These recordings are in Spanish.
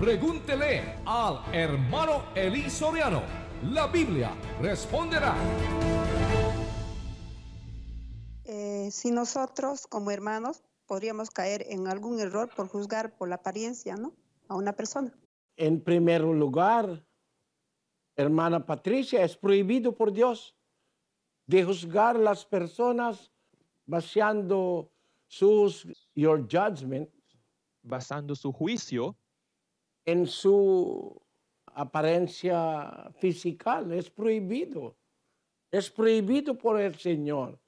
Pregúntele al hermano Eli Soriano. La Biblia responderá. Eh, si nosotros como hermanos podríamos caer en algún error por juzgar por la apariencia, ¿no? A una persona. En primer lugar, hermana Patricia, es prohibido por Dios de juzgar las personas basando sus your judgment, basando su juicio en su apariencia física, es prohibido. Es prohibido por el Señor.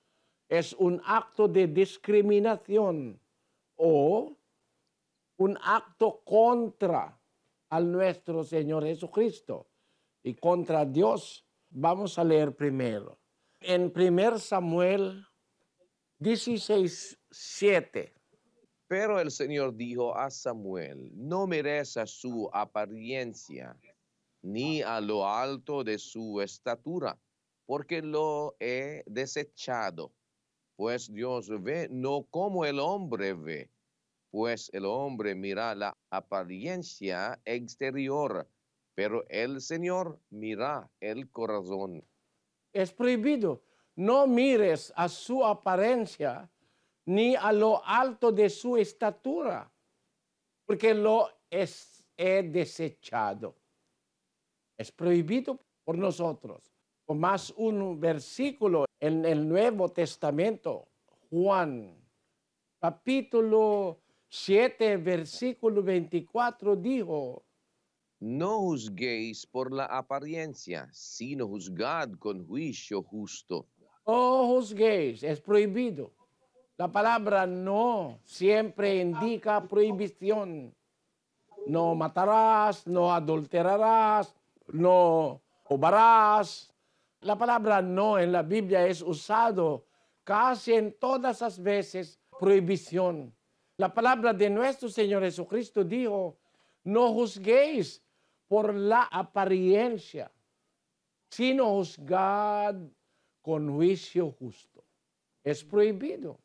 Es un acto de discriminación o un acto contra al nuestro Señor Jesucristo y contra Dios. Vamos a leer primero. En 1 Samuel 16, 7. Pero el Señor dijo a Samuel, no merece su apariencia, ni a lo alto de su estatura, porque lo he desechado. Pues Dios ve no como el hombre ve, pues el hombre mira la apariencia exterior, pero el Señor mira el corazón. Es prohibido, no mires a su apariencia, ni a lo alto de su estatura, porque lo es, he desechado. Es prohibido por nosotros. O más un versículo en el Nuevo Testamento, Juan, capítulo 7, versículo 24, dijo, No juzguéis por la apariencia, sino juzgad con juicio justo. No juzguéis, es prohibido la palabra no siempre indica prohibición. No matarás, no adulterarás, no robarás. La palabra no en la Biblia es usado casi en todas las veces prohibición. La palabra de nuestro Señor Jesucristo dijo, no juzguéis por la apariencia, sino juzgad con juicio justo. Es prohibido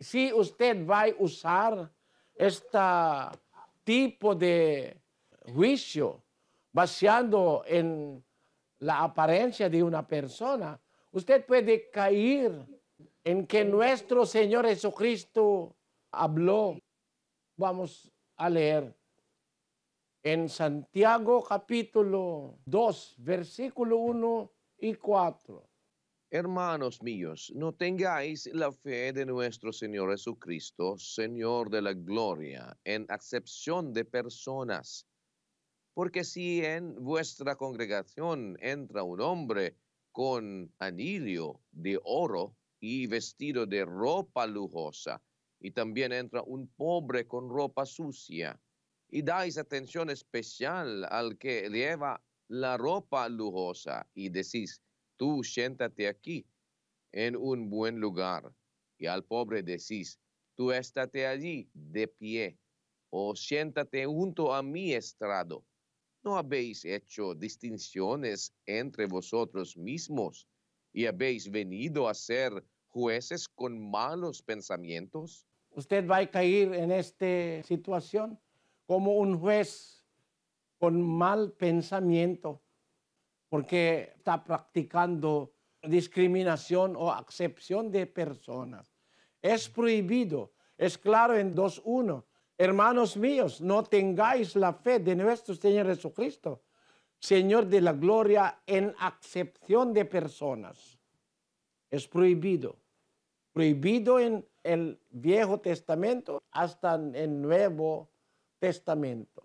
si usted va a usar este tipo de juicio basado en la apariencia de una persona, usted puede caer en que nuestro Señor Jesucristo habló. Vamos a leer en Santiago capítulo 2, versículo 1 y 4. Hermanos míos, no tengáis la fe de nuestro Señor Jesucristo, Señor de la Gloria, en excepción de personas. Porque si en vuestra congregación entra un hombre con anillo de oro y vestido de ropa lujosa, y también entra un pobre con ropa sucia, y dais atención especial al que lleva la ropa lujosa, y decís, tú siéntate aquí en un buen lugar. Y al pobre decís, tú estate allí de pie o siéntate junto a mi estrado. ¿No habéis hecho distinciones entre vosotros mismos y habéis venido a ser jueces con malos pensamientos? Usted va a caer en esta situación como un juez con mal pensamiento porque está practicando discriminación o acepción de personas. Es prohibido, es claro en 2.1. Hermanos míos, no tengáis la fe de nuestro Señor Jesucristo, Señor de la gloria, en acepción de personas. Es prohibido. Prohibido en el Viejo Testamento hasta en el Nuevo Testamento.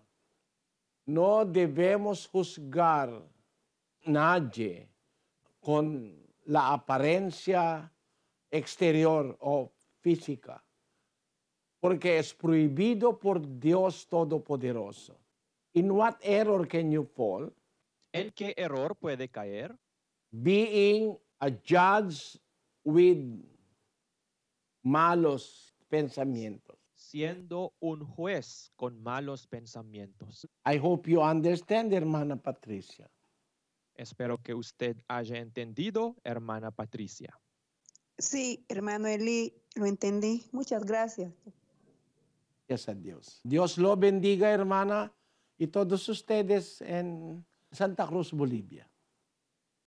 No debemos juzgar nadie con la apariencia exterior o física, porque es prohibido por Dios Todopoderoso. In what error can you fall? ¿En qué error puede caer? Being a judge with malos pensamientos. Siendo un juez con malos pensamientos. I hope you understand, hermana Patricia. Espero que usted haya entendido, hermana Patricia. Sí, hermano Eli, lo entendí. Muchas gracias. Gracias a Dios. Dios lo bendiga, hermana, y todos ustedes en Santa Cruz, Bolivia.